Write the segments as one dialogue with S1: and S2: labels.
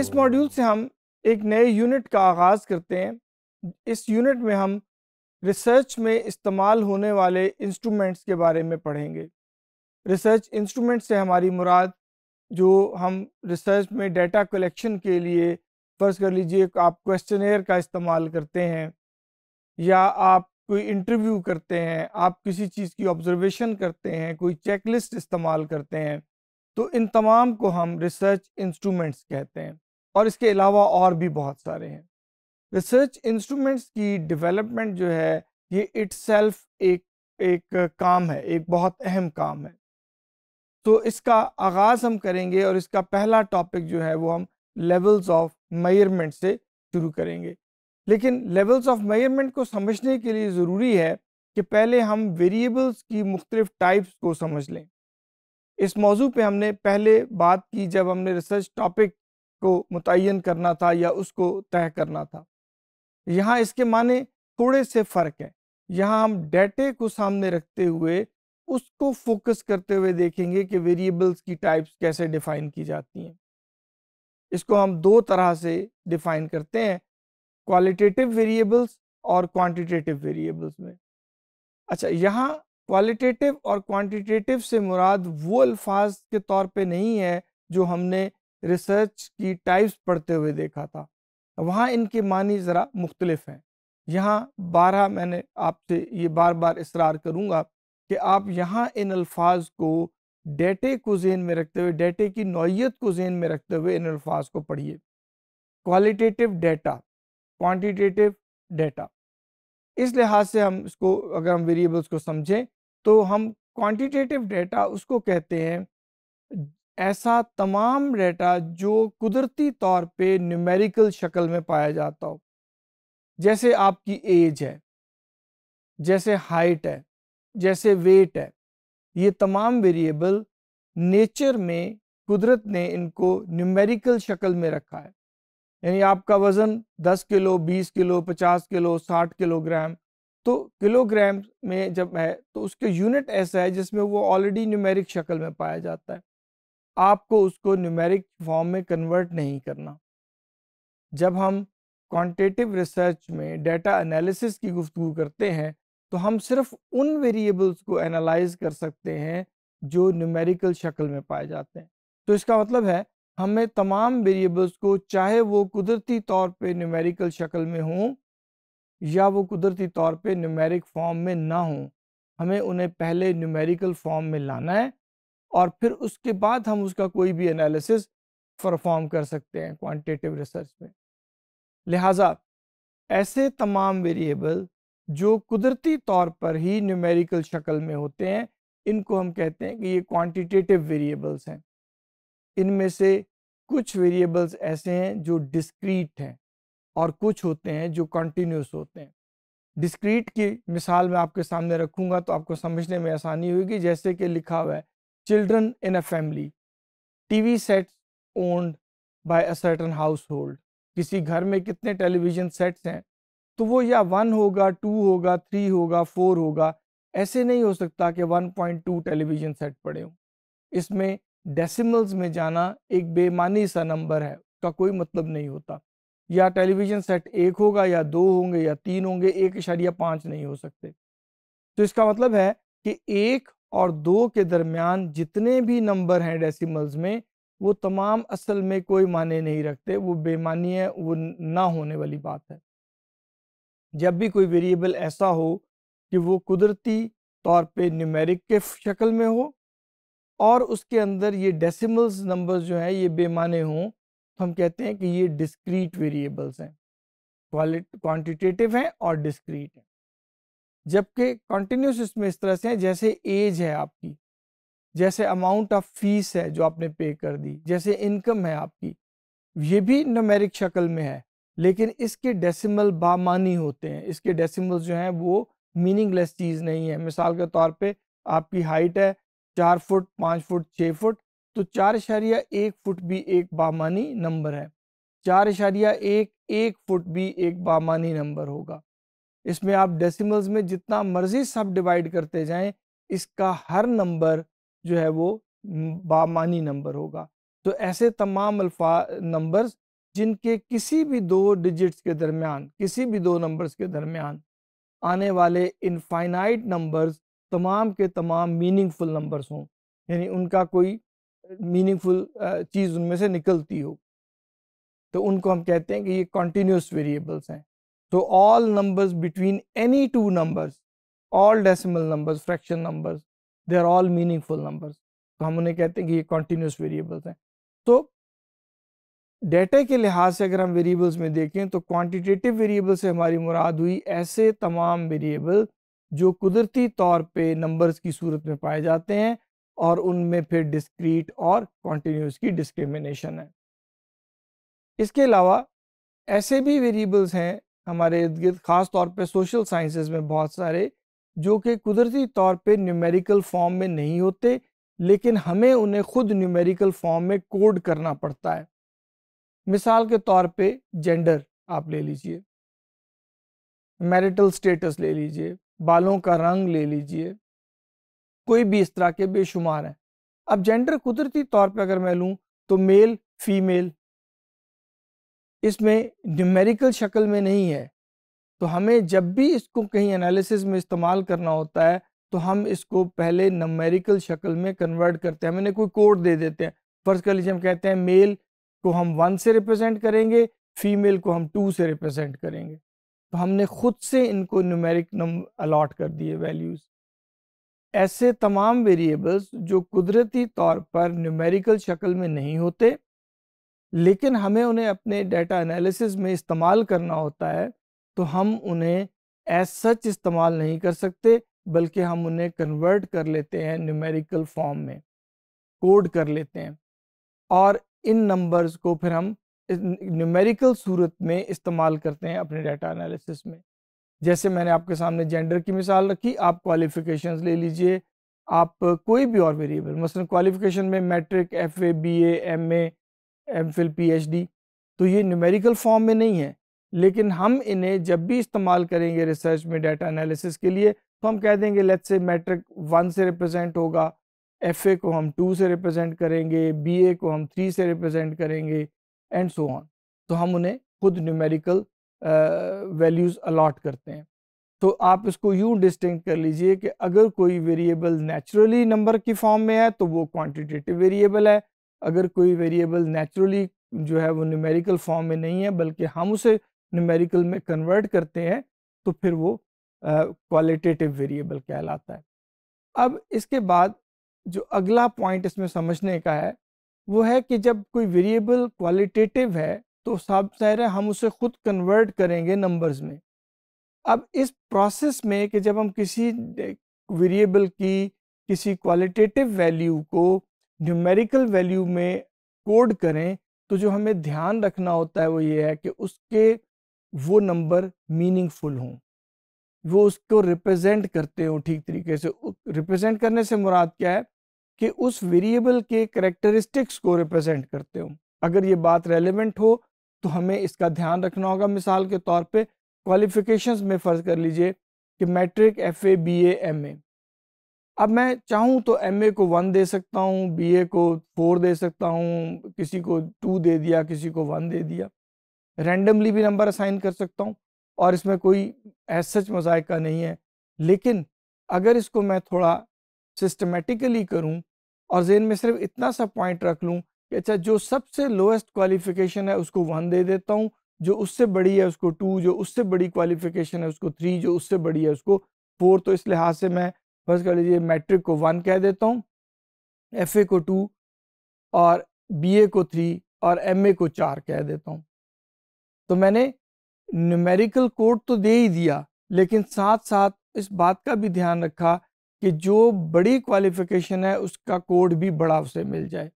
S1: इस मॉड्यूल से हम एक नए यूनिट का आगाज़ करते हैं इस यूनिट में हम रिसर्च में इस्तेमाल होने वाले इंस्ट्रूमेंट्स के बारे में पढ़ेंगे रिसर्च इंस्ट्रूमेंट से हमारी मुराद जो हम रिसर्च में डेटा कलेक्शन के लिए फ़र्ज़ कर लीजिए आप क्वेश्चनर का इस्तेमाल करते हैं या आप कोई इंटरव्यू करते हैं आप किसी चीज़ की ऑब्जर्वेशन करते हैं कोई चेकलिस्ट इस्तेमाल करते हैं तो इन तमाम को हम रिसर्च इंस्ट्रूमेंट्स कहते हैं और इसके अलावा और भी बहुत सारे हैं रिसर्च इंस्ट्रूमेंट्स की डेवलपमेंट जो है ये इट्सल्फ एक एक काम है एक बहुत अहम काम है तो इसका आगाज़ हम करेंगे और इसका पहला टॉपिक जो है वो हम लेवल्स ऑफ मेयरमेंट से शुरू करेंगे लेकिन लेवल्स ऑफ मेयरमेंट को समझने के लिए ज़रूरी है कि पहले हम वेरिएबल्स की मुख्तलिफ टाइप्स को समझ लें इस मौजू पे हमने पहले बात की जब हमने रिसर्च टॉपिक को मुतन करना था या उसको तय करना था यहाँ इसके माने थोड़े से फ़र्क है यहाँ हम डेटे को सामने रखते हुए उसको फोकस करते हुए देखेंगे कि वेरिएबल्स की टाइप्स कैसे डिफाइन की जाती हैं इसको हम दो तरह से डिफाइन करते हैं क्वालिटेटिव वेरिएबल्स और क्वांटिटेटिव वेरिएबल्स में अच्छा यहाँ क्वालिटेटिव और क्वांटिटेटिव से मुराद वो अल्फाज के तौर पे नहीं है जो हमने रिसर्च की टाइप्स पढ़ते हुए देखा था वहाँ इनके मानी ज़रा मुख्तलफ हैं यहाँ बारह मैंने आपसे ये बार बार इसरार करूँगा कि आप यहाँ इन अल्फाज को डेटे को जेन में रखते हुए डेटे की नौीयत को जेन में रखते हुए इन अल्फाज को पढ़िए क्वालिटेटिव डेटा क्वान्टिटेटिव डेटा इस लिहाज से हम इसको अगर हम वेरिएबल्स को समझें तो हम क्वान्टिटेटिव डेटा उसको कहते हैं ऐसा तमाम डेटा जो कुदरती तौर पे न्यूमेरिकल शक्ल में पाया जाता हो जैसे आपकी एज है जैसे हाइट है जैसे वेट है ये तमाम वेरिएबल नेचर में कुदरत ने इनको न्यूमेरिकल शक्ल में रखा है यानी आपका वज़न 10 किलो 20 किलो 50 किलो 60 किलोग्राम तो किलोग्राम में जब है तो उसके यूनिट ऐसा है जिसमें वो ऑलरेडी न्यूमेरिक शक्ल में पाया जाता है आपको उसको न्यूमेरिक फॉर्म में कन्वर्ट नहीं करना जब हम क्वांटिटेटिव रिसर्च में डेटा एनालिसिस की गुफ्तु करते हैं तो हम सिर्फ उन वेरिएबल्स को एनालाइज कर सकते हैं जो न्यूमेरिकल शक्ल में पाए जाते हैं तो इसका मतलब है हमें तमाम वेरिएबल्स को चाहे वो कुदरती तौर पे न्यूमेरिकल शक्ल में हों या वो कुदरती तौर पे न्यूमेरिक फॉर्म में ना हों हमें उन्हें पहले न्यूमेरिकल फॉर्म में लाना है और फिर उसके बाद हम उसका कोई भी एनालिसिस परफॉर्म कर सकते हैं क्वांटिटेटिव रिसर्च में लिहाजा ऐसे तमाम वेरिएबल जो कुदरती तौर पर ही न्यूमेरिकल शक्ल में होते हैं इनको हम कहते हैं कि ये क्वांटिटेटिव वेरिएबल्स हैं इनमें से कुछ वेरिएबल्स ऐसे हैं जो डिस्क्रीट हैं और कुछ होते हैं जो कंटिन्यूस होते हैं डिस्क्रीट की मिसाल मैं आपके सामने रखूंगा तो आपको समझने में आसानी होगी जैसे कि लिखा हुआ है children in a family tv sets owned by a certain household किसी घर में कितने टेलीविजन सेट्स हैं तो वो या वन होगा टू होगा थ्री होगा फोर होगा ऐसे नहीं हो सकता कि 1.2 टेलीविजन सेट पड़े हों इसमें डेसिमल्स में जाना एक बेमानी सा नंबर है उसका कोई मतलब नहीं होता या टेलीविजन सेट एक होगा या दो होंगे या तीन होंगे एक इशारिया पाँच नहीं हो सकते तो इसका मतलब है कि एक और दो के दरमियान जितने भी नंबर हैं डेसिमल्स में वो तमाम असल में कोई माने नहीं रखते वो बेमानी है वो ना होने वाली बात है जब भी कोई वेरिएबल ऐसा हो कि वो कुदरती तौर पे न्यूमेरिक के शक्ल में हो और उसके अंदर ये डेसिमल्स नंबर्स जो हैं ये बेमाने हों तो हम कहते हैं कि ये डिस्क्रीट वेरिएबल्स हैं क्वालिट क्वान्टिटेटिव हैं और डिस्क्रीट हैं जबकि कंटिन्यूस इसमें इस तरह से है जैसे एज है आपकी जैसे अमाउंट ऑफ फीस है जो आपने पे कर दी जैसे इनकम है आपकी ये भी नमेरिक शक्ल में है लेकिन इसके डेसिमल बामानी होते हैं इसके डेसिमल जो हैं वो मीनिंगलेस चीज़ नहीं है मिसाल के तौर पे आपकी हाइट है चार फुट पाँच फुट छः फुट तो चार इशारिया एक फुट भी एक बामानी नंबर है चार इशारिया एक एक फुट भी एक बामानी नंबर होगा इसमें आप डेसिमल्स में जितना मर्जी सब डिवाइड करते जाएं इसका हर नंबर जो है वो बामानी नंबर होगा तो ऐसे तमाम अल्फा नंबर्स जिनके किसी भी दो डिजिट्स के दरमियान किसी भी दो नंबर्स के दरमियान आने वाले इनफाइनाइट नंबर्स तमाम के तमाम मीनिंगफुल नंबर्स हों यानी उनका कोई मीनिंगफुल चीज़ उनमें से निकलती हो तो उनको हम कहते हैं कि ये कॉन्टीन्यूस वेरिएबल्स हैं So all numbers between any two numbers, all decimal numbers, fraction numbers, they are all meaningful numbers. तो हम उन्हें कहते हैं कि ये कॉन्टीन्यूस वेरिएबल्स हैं तो डेटा के लिहाज से अगर हम वेरिएबल्स में देखें तो क्वांटिटेटिव वेरिएबल से हमारी मुराद हुई ऐसे तमाम वेरिएबल जो कुदरती तौर पे नंबर्स की सूरत में पाए जाते हैं और उनमें फिर डिस्क्रीट और कॉन्टीन्यूस की डिस्क्रिमिनेशन है इसके अलावा ऐसे भी वेरिएबल्स हैं हमारे इर्द गिर्द खास तौर पे सोशल साइंसेज में बहुत सारे जो कि कुदरती तौर पे न्यूमेरिकल फॉर्म में नहीं होते लेकिन हमें उन्हें खुद न्यूमेरिकल फॉर्म में कोड करना पड़ता है मिसाल के तौर पे जेंडर आप ले लीजिए मैरिटल स्टेटस ले लीजिए बालों का रंग ले लीजिए कोई भी इस तरह के बेशुमार हैं अब जेंडर कुदरती तौर पे अगर मैं लूँ तो मेल फीमेल इसमें न्यूमेरिकल शक्ल में नहीं है तो हमें जब भी इसको कहीं एनालिसिस में इस्तेमाल करना होता है तो हम इसको पहले नमेरिकल शक्ल में कन्वर्ट करते हैं हमें कोई कोड दे देते हैं फर्ज कर लीजिए हम कहते हैं मेल को हम वन से रिप्रेजेंट करेंगे फीमेल को हम टू से रिप्रेजेंट करेंगे तो हमने खुद से इनको न्यूमेरिक नम अलाट कर दिए वैल्यूज़ ऐसे तमाम वेरिएबल्स जो कुदरती तौर पर न्यूमेरिकल शक्ल में नहीं होते लेकिन हमें उन्हें अपने डेटा एनालिसिस में इस्तेमाल करना होता है तो हम उन्हें एज सच इस्तेमाल नहीं कर सकते बल्कि हम उन्हें कन्वर्ट कर लेते हैं न्यूमेरिकल फॉर्म में कोड कर लेते हैं और इन नंबर्स को फिर हम न्यूमेरिकल सूरत में इस्तेमाल करते हैं अपने डाटा एनालिसिस में जैसे मैंने आपके सामने जेंडर की मिसाल रखी आप क्वालिफिकेशंस ले लीजिए आप कोई भी और वेरिएबल मसलन क्वालिफिकेशन में matric F A B M A M Phil P तो ये न्यूमेरिकल फॉर्म में नहीं है लेकिन हम इन्हें जब भी इस्तेमाल करेंगे रिसर्च में डाटा एनालिसिस के लिए तो हम कह देंगे लेट से मैट्रिक वन से रिप्रेजेंट होगा एफ को हम टू से रिप्रेजेंट करेंगे बी को हम थ्री से रिप्रेजेंट करेंगे एंड सो ऑन तो हम उन्हें खुद न्यूमेरिकल वैल्यूज़ अलाट करते हैं तो आप इसको यूँ डिस्टिंग कर लीजिए कि अगर कोई वेरिएबल नेचुरली नंबर की फॉर्म में है तो वो क्वान्टिटेटिव वेरिएबल है अगर कोई वेरिएबल नेचुरली जो है वो न्यूमेरिकल फॉर्म में नहीं है बल्कि हम उसे न्यूमेरिकल में कन्वर्ट करते हैं तो फिर वो क्वालिटेटिव वेरिएबल कहलाता है अब इसके बाद जो अगला पॉइंट इसमें समझने का है वो है कि जब कोई वेरिएबल क्वालिटेटिव है तो साफ सहर हम उसे खुद कन्वर्ट करेंगे नंबर्स में अब इस प्रोसेस में कि जब हम किसी वेरिएबल की किसी क्वालिटेटिव वैल्यू को न्यूमेरिकल वैल्यू में कोड करें तो जो हमें ध्यान रखना होता है वो ये है कि उसके वो नंबर मीनिंगफुल हों वो उसको रिप्रेजेंट करते हों ठीक तरीके से रिप्रेजेंट करने से मुराद क्या है कि उस वेरिएबल के करेक्टरिस्टिक्स को रिप्रेजेंट करते हो अगर ये बात रेलिवेंट हो तो हमें इसका ध्यान रखना होगा मिसाल के तौर पे क्वालिफिकेशंस में फ़र्ज कर लीजिए कि matric F A B M A अब मैं चाहूँ तो एम को वन दे सकता हूँ बी को फोर दे सकता हूँ किसी को टू दे दिया किसी को वन दे दिया रैंडमली भी नंबर असाइन कर सकता हूँ और इसमें कोई ऐसा सच मजायका नहीं है लेकिन अगर इसको मैं थोड़ा सिस्टमेटिकली करूँ और जेन में सिर्फ इतना सा पॉइंट रख लूँ कि अच्छा जो सबसे लोएस्ट क्वालिफिकेशन है उसको वन दे देता हूँ जो उससे बड़ी है उसको टू जो उससे बड़ी क्वालिफिकेशन है उसको थ्री जो उससे बड़ी है उसको फोर तो इस लिहाज से मैं फर्ज कर लीजिए मैट्रिक को वन कह देता हूँ एफ को टू और बी को थ्री और एम को चार कह देता हूँ तो मैंने न्यूमेरिकल कोड तो दे ही दिया लेकिन साथ साथ इस बात का भी ध्यान रखा कि जो बड़ी क्वालिफिकेशन है उसका कोड भी बड़ा उसे मिल जाए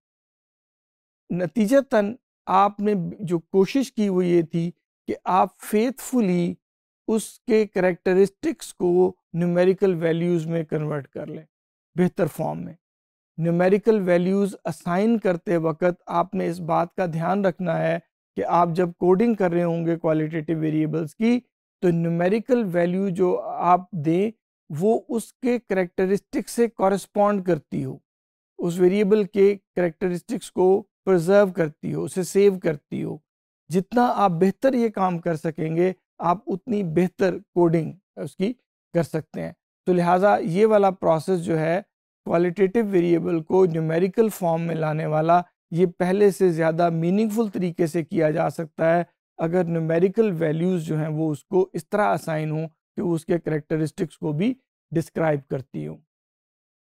S1: नतीजतन आपने जो कोशिश की वो ये थी कि आप फेथफुली उसके करेक्टरिस्टिक्स को न्यूमेरिकल वैल्यूज़ में कन्वर्ट कर लें बेहतर फॉर्म में न्यूमेरिकल वैल्यूज़ असाइन करते वक्त आपने इस बात का ध्यान रखना है कि आप जब कोडिंग कर रहे होंगे क्वालिटेटिव वेरिएबल्स की तो न्यूमेरिकल वैल्यू जो आप दें वो उसके करेक्टरिस्टिक से कॉरस्पॉन्ड करती हो उस वेरिएबल के करेक्टरिस्टिक्स को प्रिजर्व करती हो उसे सेव करती हो जितना आप बेहतर ये काम कर सकेंगे आप उतनी बेहतर कोडिंग उसकी कर सकते हैं तो लिहाजा ये वाला प्रोसेस जो है क्वालिटेटिव वेरिएबल को न्यूमेरिकल फॉर्म में लाने वाला ये पहले से ज़्यादा मीनिंगफुल तरीके से किया जा सकता है अगर न्यूमेरिकल वैल्यूज़ जो हैं वो उसको इस तरह असाइन हो कि वो उसके करेक्टरिस्टिक्स को भी डिस्क्राइब करती हूँ